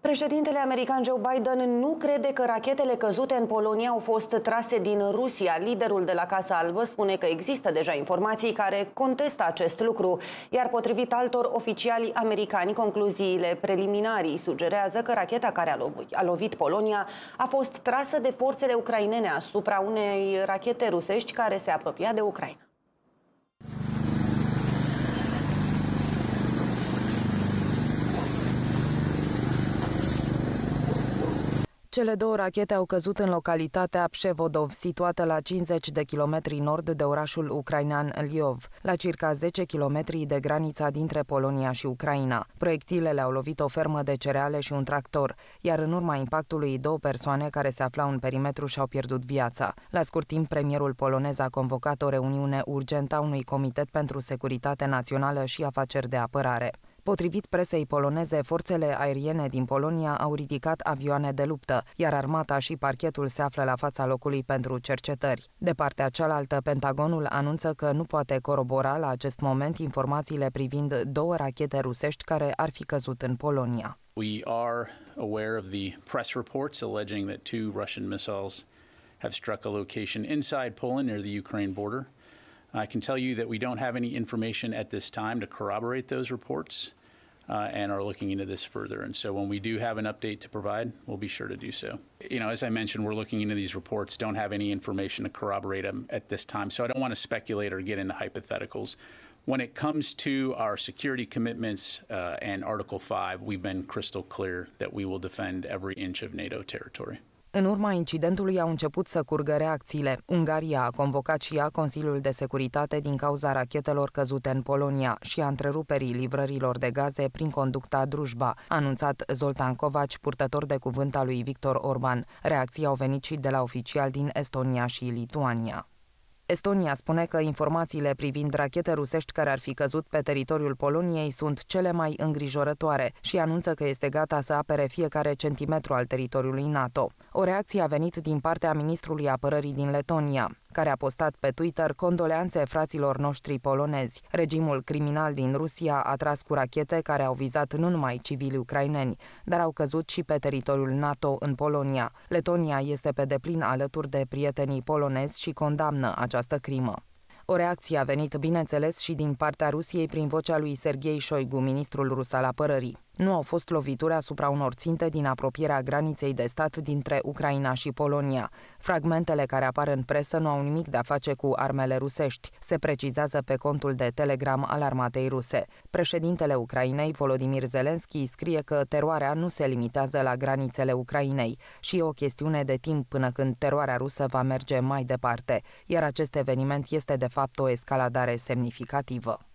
Președintele american Joe Biden nu crede că rachetele căzute în Polonia au fost trase din Rusia. Liderul de la Casa Albă spune că există deja informații care contestă acest lucru, iar potrivit altor oficiali americani, concluziile preliminarii sugerează că racheta care a, lovit, a lovit Polonia a fost trasă de forțele ucrainene asupra unei rachete rusești care se apropia de Ucraina. Cele două rachete au căzut în localitatea Pșevodov, situată la 50 de kilometri nord de orașul ucrainean Liov, la circa 10 kilometri de granița dintre Polonia și Ucraina. Proiectilele au lovit o fermă de cereale și un tractor, iar în urma impactului două persoane care se aflau în perimetru și-au pierdut viața. La scurt timp, premierul polonez a convocat o reuniune urgentă a unui comitet pentru securitate națională și afaceri de apărare. Potrivit presei poloneze, forțele aeriene din Polonia au ridicat avioane de luptă, iar armata și parchetul se află la fața locului pentru cercetări. De partea cealaltă, Pentagonul anunță că nu poate corobora la acest moment informațiile privind două rachete rusești care ar fi căzut în Polonia. We are aware of the press reports alleging that two Russian missiles have struck a location inside Poland near the Ukraine border. I can tell you that we don't have any information at this time to corroborate those reports. uh, and are looking into this further. And so when we do have an update to provide, we'll be sure to do so. You know, as I mentioned, we're looking into these reports, don't have any information to corroborate them at this time. So I don't want to speculate or get into hypotheticals. When it comes to our security commitments uh, and Article 5, we've been crystal clear that we will defend every inch of NATO territory. În urma incidentului au început să curgă reacțiile. Ungaria a convocat și ea Consiliul de Securitate din cauza rachetelor căzute în Polonia și a întreruperii livrărilor de gaze prin conducta Drujba, a anunțat Zoltan Kovaci, purtător de cuvânt al lui Victor Orban. Reacții au venit și de la oficial din Estonia și Lituania. Estonia spune că informațiile privind rachete rusești care ar fi căzut pe teritoriul Poloniei sunt cele mai îngrijorătoare și anunță că este gata să apere fiecare centimetru al teritoriului NATO. O reacție a venit din partea ministrului apărării din Letonia care a postat pe Twitter condoleanțe fraților noștri polonezi. Regimul criminal din Rusia a tras cu rachete care au vizat nu numai civili ucraineni, dar au căzut și pe teritoriul NATO în Polonia. Letonia este pe deplin alături de prietenii polonezi și condamnă această crimă. O reacție a venit, bineînțeles, și din partea Rusiei prin vocea lui Serghei Șoigu, ministrul rus al apărării. Nu au fost lovituri asupra unor ținte din apropierea graniței de stat dintre Ucraina și Polonia. Fragmentele care apar în presă nu au nimic de a face cu armele rusești, se precizează pe contul de Telegram al armatei ruse. Președintele Ucrainei, Volodimir Zelenski, scrie că teroarea nu se limitează la granițele Ucrainei și e o chestiune de timp până când teroarea rusă va merge mai departe, iar acest eveniment este de fapt o escaladare semnificativă.